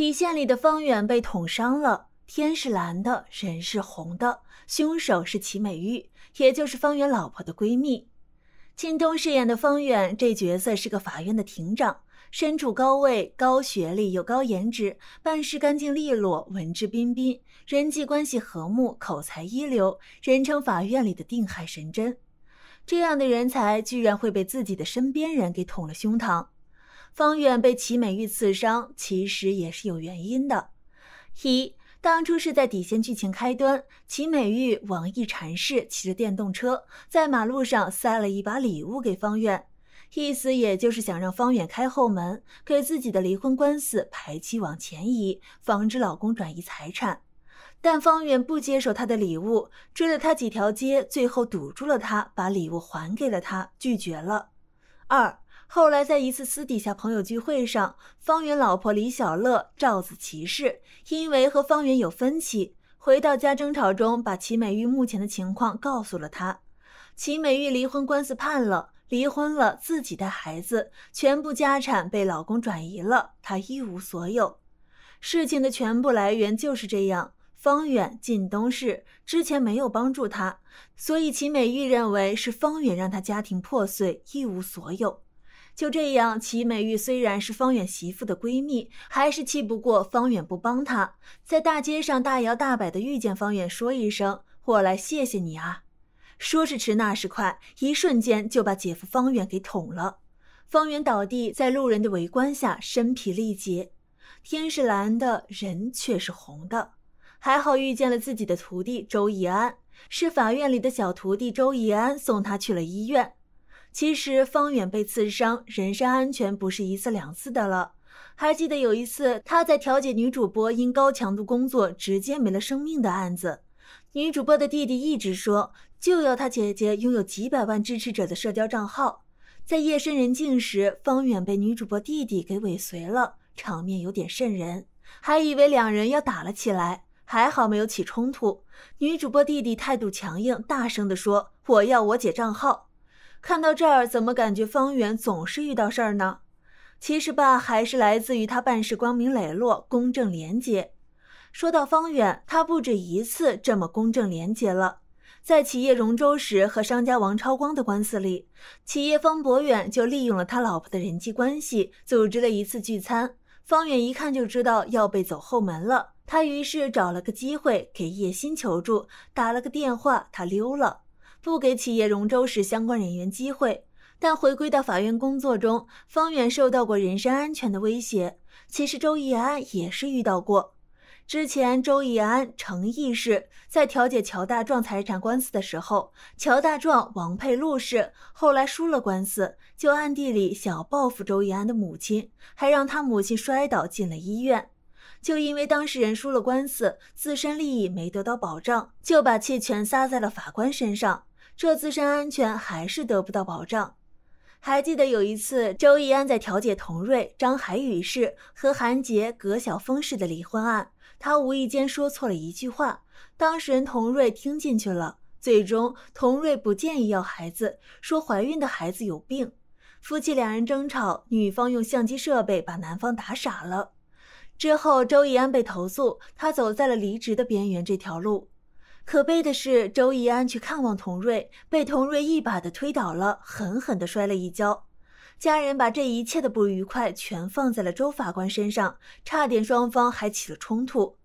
底线里的方远被捅伤了，天是蓝的，人是红的，凶手是齐美玉，也就是方远老婆的闺蜜。靳东饰演的方远这角色是个法院的庭长，身处高位，高学历，又高颜值，办事干净利落，文质彬彬，人际关系和睦，口才一流，人称法院里的定海神针。这样的人才居然会被自己的身边人给捅了胸膛。方远被齐美玉刺伤，其实也是有原因的。一，当初是在底线剧情开端，齐美玉往一禅师骑着电动车在马路上塞了一把礼物给方远，意思也就是想让方远开后门，给自己的离婚官司排期往前移，防止老公转移财产。但方远不接受她的礼物，追了她几条街，最后堵住了她，把礼物还给了她，拒绝了。二。后来，在一次私底下朋友聚会上，方圆老婆李小乐赵子琪氏因为和方圆有分歧，回到家争吵中，把齐美玉目前的情况告诉了他。齐美玉离婚官司判了，离婚了，自己带孩子，全部家产被老公转移了，她一无所有。事情的全部来源就是这样。方远进东市之前没有帮助他，所以齐美玉认为是方远让他家庭破碎，一无所有。就这样，齐美玉虽然是方远媳妇的闺蜜，还是气不过方远不帮她，在大街上大摇大摆的遇见方远，说一声：“我来谢谢你啊！”说时迟，那时快，一瞬间就把姐夫方远给捅了。方远倒地，在路人的围观下，身疲力竭。天是蓝的，人却是红的。还好遇见了自己的徒弟周亦安，是法院里的小徒弟周亦安送他去了医院。其实方远被刺伤，人身安全不是一次两次的了。还记得有一次，他在调解女主播因高强度工作直接没了生命的案子。女主播的弟弟一直说，就要他姐姐拥有几百万支持者的社交账号。在夜深人静时，方远被女主播弟弟给尾随了，场面有点渗人，还以为两人要打了起来，还好没有起冲突。女主播弟弟态度强硬，大声的说：“我要我姐账号。”看到这儿，怎么感觉方远总是遇到事儿呢？其实吧，还是来自于他办事光明磊落、公正廉洁。说到方远，他不止一次这么公正廉洁了。在企业荣州时和商家王超光的官司里，企业方博远就利用了他老婆的人际关系，组织了一次聚餐。方远一看就知道要被走后门了，他于是找了个机会给叶欣求助，打了个电话，他溜了。不给企业荣州市相关人员机会，但回归到法院工作中，方远受到过人身安全的威胁。其实周易安也是遇到过。之前周易安程毅氏在调解乔大壮财产官司的时候，乔大壮王佩陆氏后来输了官司，就暗地里想要报复周易安的母亲，还让他母亲摔倒进了医院。就因为当事人输了官司，自身利益没得到保障，就把气全撒在了法官身上。这自身安全还是得不到保障。还记得有一次，周亦安在调解童瑞、张海宇氏和韩杰、葛晓峰氏的离婚案，他无意间说错了一句话，当事人童瑞听进去了。最终，童瑞不建议要孩子，说怀孕的孩子有病。夫妻两人争吵，女方用相机设备把男方打傻了。之后，周亦安被投诉，他走在了离职的边缘这条路。可悲的是，周怡安去看望童瑞，被童瑞一把的推倒了，狠狠的摔了一跤。家人把这一切的不愉快全放在了周法官身上，差点双方还起了冲突。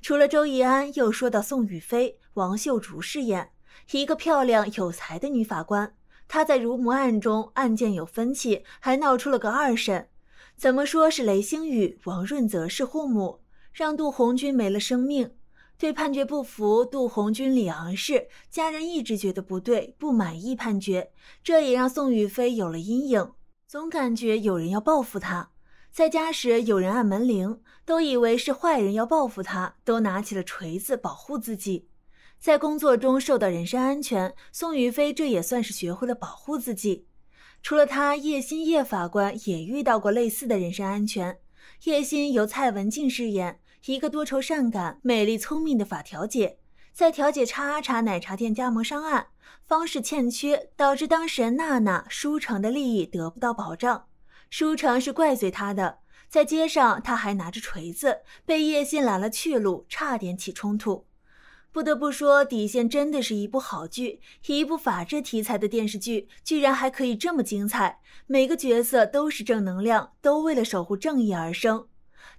除了周怡安，又说到宋雨霏、王秀竹饰演一个漂亮有才的女法官，她在乳母案中案件有分歧，还闹出了个二审。怎么说是雷星宇、王润泽是护母，让杜红军没了生命。对判决不服，杜红军、李昂氏家人一直觉得不对，不满意判决，这也让宋雨飞有了阴影，总感觉有人要报复他。在家时，有人按门铃，都以为是坏人要报复他，都拿起了锤子保护自己。在工作中受到人身安全，宋雨飞这也算是学会了保护自己。除了他，叶欣叶法官也遇到过类似的人身安全。叶欣由蔡文静饰演。一个多愁善感、美丽聪明的法调解，在调解叉茶奶茶店加盟商案，方式欠缺，导致当事人娜娜舒城的利益得不到保障。舒城是怪罪他的，在街上他还拿着锤子，被叶信拦了去路，差点起冲突。不得不说，底线真的是一部好剧，一部法治题材的电视剧，居然还可以这么精彩。每个角色都是正能量，都为了守护正义而生。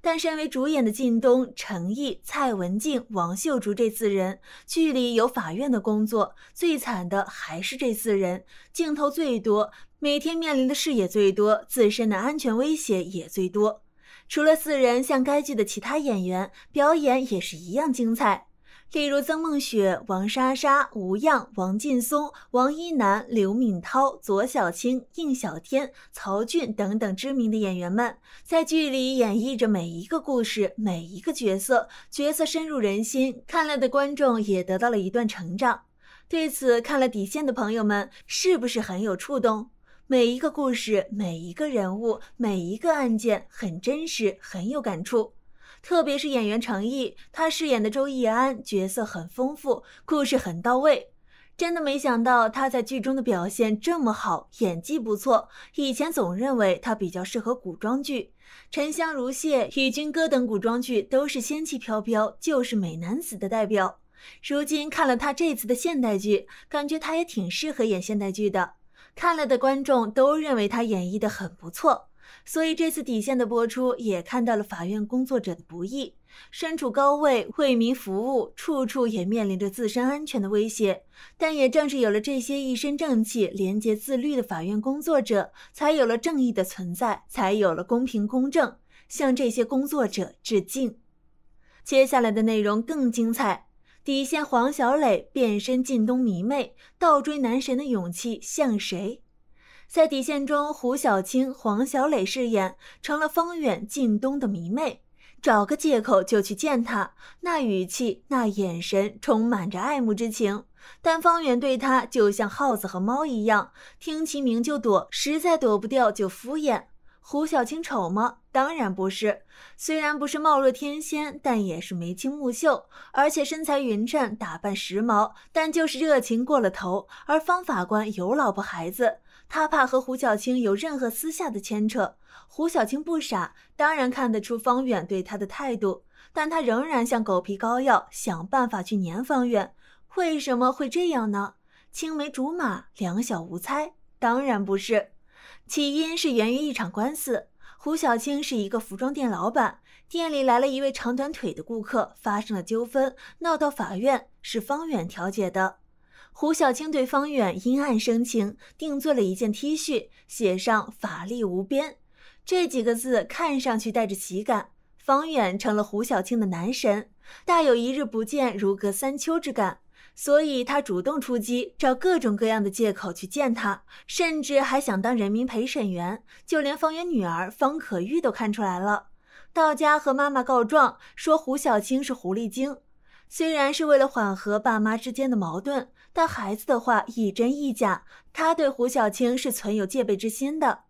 但身为主演的靳东、陈毅、蔡文静、王秀竹这四人，剧里有法院的工作，最惨的还是这四人，镜头最多，每天面临的视野最多，自身的安全威胁也最多。除了四人，像该剧的其他演员，表演也是一样精彩。例如曾梦雪、王莎莎、吴恙、王劲松、王一楠、刘敏涛、左小青、应小天、曹骏等等知名的演员们，在剧里演绎着每一个故事、每一个角色，角色深入人心，看了的观众也得到了一段成长。对此，看了底线的朋友们是不是很有触动？每一个故事、每一个人物、每一个案件很真实，很有感触。特别是演员成毅，他饰演的周易安角色很丰富，故事很到位。真的没想到他在剧中的表现这么好，演技不错。以前总认为他比较适合古装剧，《沉香如屑》《与君歌》等古装剧都是仙气飘飘，就是美男子的代表。如今看了他这次的现代剧，感觉他也挺适合演现代剧的。看了的观众都认为他演绎的很不错。所以这次《底线》的播出，也看到了法院工作者的不易。身处高位，为民服务，处处也面临着自身安全的威胁。但也正是有了这些一身正气、廉洁自律的法院工作者，才有了正义的存在，才有了公平公正。向这些工作者致敬。接下来的内容更精彩，《底线》黄小磊变身靳东迷妹，倒追男神的勇气像谁？在底线中，胡小青、黄小磊饰演成了方远靳东的迷妹，找个借口就去见他，那语气、那眼神，充满着爱慕之情。但方远对他就像耗子和猫一样，听其名就躲，实在躲不掉就敷衍。胡小青丑吗？当然不是，虽然不是貌若天仙，但也是眉清目秀，而且身材匀称，打扮时髦。但就是热情过了头。而方法官有老婆孩子。他怕和胡小青有任何私下的牵扯。胡小青不傻，当然看得出方远对他的态度，但他仍然像狗皮膏药，想办法去黏方远。为什么会这样呢？青梅竹马，两小无猜，当然不是。起因是源于一场官司。胡小青是一个服装店老板，店里来了一位长短腿的顾客，发生了纠纷，闹到法院，是方远调解的。胡小青对方远阴暗生情，定做了一件 T 恤，写上“法力无边”这几个字，看上去带着喜感。方远成了胡小青的男神，大有一日不见如隔三秋之感，所以他主动出击，找各种各样的借口去见他，甚至还想当人民陪审员。就连方远女儿方可玉都看出来了，到家和妈妈告状说胡小青是狐狸精，虽然是为了缓和爸妈之间的矛盾。但孩子的话亦真亦假，他对胡小青是存有戒备之心的。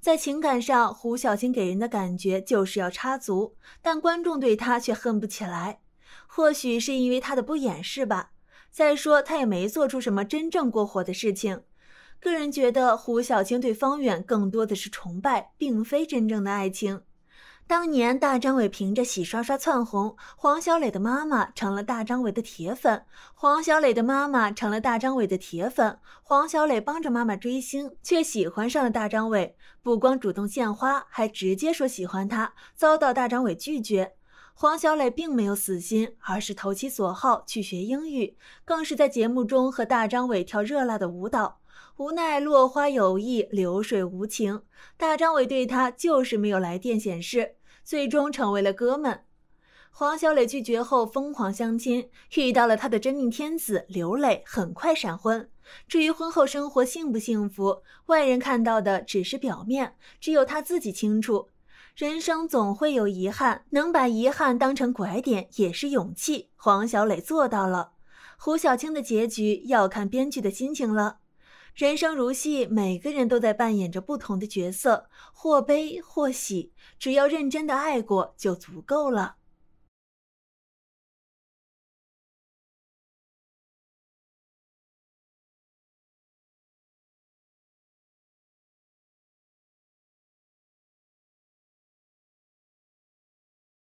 在情感上，胡小青给人的感觉就是要插足，但观众对他却恨不起来。或许是因为他的不掩饰吧。再说他也没做出什么真正过火的事情。个人觉得，胡小青对方远更多的是崇拜，并非真正的爱情。当年大张伟凭着洗刷刷窜红，黄小磊的妈妈成了大张伟的铁粉。黄小磊的妈妈成了大张伟的铁粉。黄小磊帮着妈妈追星，却喜欢上了大张伟，不光主动献花，还直接说喜欢他，遭到大张伟拒绝。黄小磊并没有死心，而是投其所好去学英语，更是在节目中和大张伟跳热辣的舞蹈。无奈落花有意，流水无情。大张伟对他就是没有来电显示，最终成为了哥们。黄小磊拒绝后疯狂相亲，遇到了他的真命天子刘磊，很快闪婚。至于婚后生活幸不幸福，外人看到的只是表面，只有他自己清楚。人生总会有遗憾，能把遗憾当成拐点也是勇气。黄小磊做到了。胡小青的结局要看编剧的心情了。人生如戏，每个人都在扮演着不同的角色，或悲或喜，只要认真的爱过，就足够了。